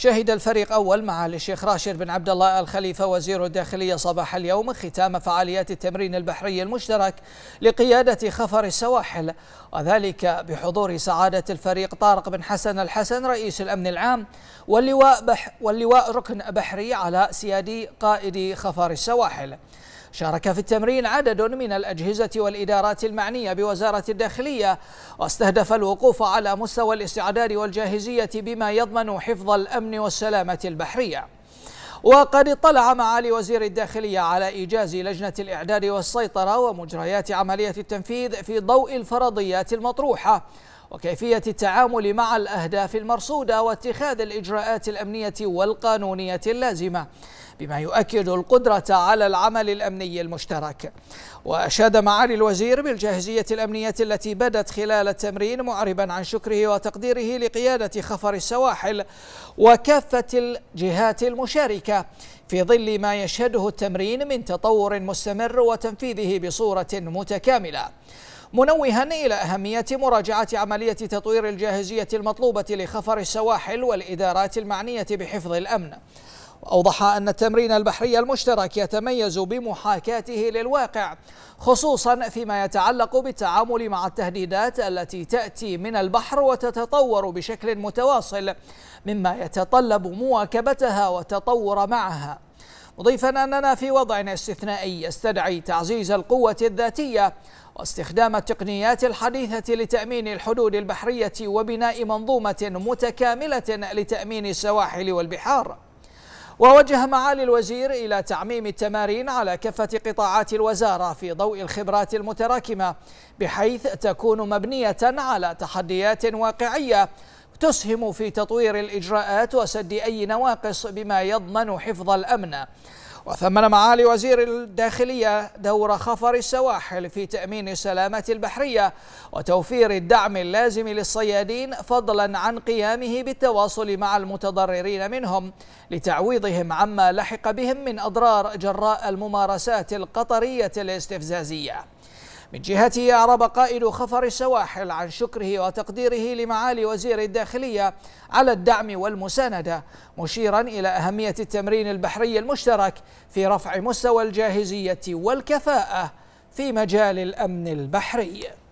شهد الفريق أول معالي الشيخ راشد بن عبد الله الخليفة وزير الداخلية صباح اليوم ختام فعاليات التمرين البحري المشترك لقيادة خفر السواحل وذلك بحضور سعادة الفريق طارق بن حسن الحسن رئيس الأمن العام واللواء, بح واللواء ركن بحري على سيادي قائد خفر السواحل شارك في التمرين عدد من الأجهزة والإدارات المعنية بوزارة الداخلية واستهدف الوقوف على مستوى الاستعداد والجاهزية بما يضمن حفظ الأمن والسلامة البحرية وقد اطلع معالي وزير الداخلية على إيجاز لجنة الإعداد والسيطرة ومجريات عملية التنفيذ في ضوء الفرضيات المطروحة وكيفية التعامل مع الأهداف المرصودة واتخاذ الإجراءات الأمنية والقانونية اللازمة بما يؤكد القدرة على العمل الأمني المشترك وأشاد معالي الوزير بالجاهزية الأمنية التي بدت خلال التمرين معربا عن شكره وتقديره لقيادة خفر السواحل وكافة الجهات المشاركة في ظل ما يشهده التمرين من تطور مستمر وتنفيذه بصورة متكاملة منوها إلى أهمية مراجعة عملية تطوير الجاهزية المطلوبة لخفر السواحل والإدارات المعنية بحفظ الأمن وأوضح أن التمرين البحري المشترك يتميز بمحاكاته للواقع خصوصا فيما يتعلق بالتعامل مع التهديدات التي تأتي من البحر وتتطور بشكل متواصل مما يتطلب مواكبتها والتطور معها مضيفا أننا في وضع استثنائي يستدعي تعزيز القوة الذاتية واستخدام التقنيات الحديثة لتأمين الحدود البحرية وبناء منظومة متكاملة لتأمين السواحل والبحار ووجه معالي الوزير إلى تعميم التمارين على كافة قطاعات الوزارة في ضوء الخبرات المتراكمة بحيث تكون مبنية على تحديات واقعية تسهم في تطوير الإجراءات وسد أي نواقص بما يضمن حفظ الأمن وثمن معالي وزير الداخلية دور خفر السواحل في تأمين السلامة البحرية وتوفير الدعم اللازم للصيادين فضلا عن قيامه بالتواصل مع المتضررين منهم لتعويضهم عما لحق بهم من أضرار جراء الممارسات القطرية الاستفزازية من جهته أعرب قائد خفر السواحل عن شكره وتقديره لمعالي وزير الداخلية على الدعم والمساندة مشيرا إلى أهمية التمرين البحري المشترك في رفع مستوى الجاهزية والكفاءة في مجال الأمن البحري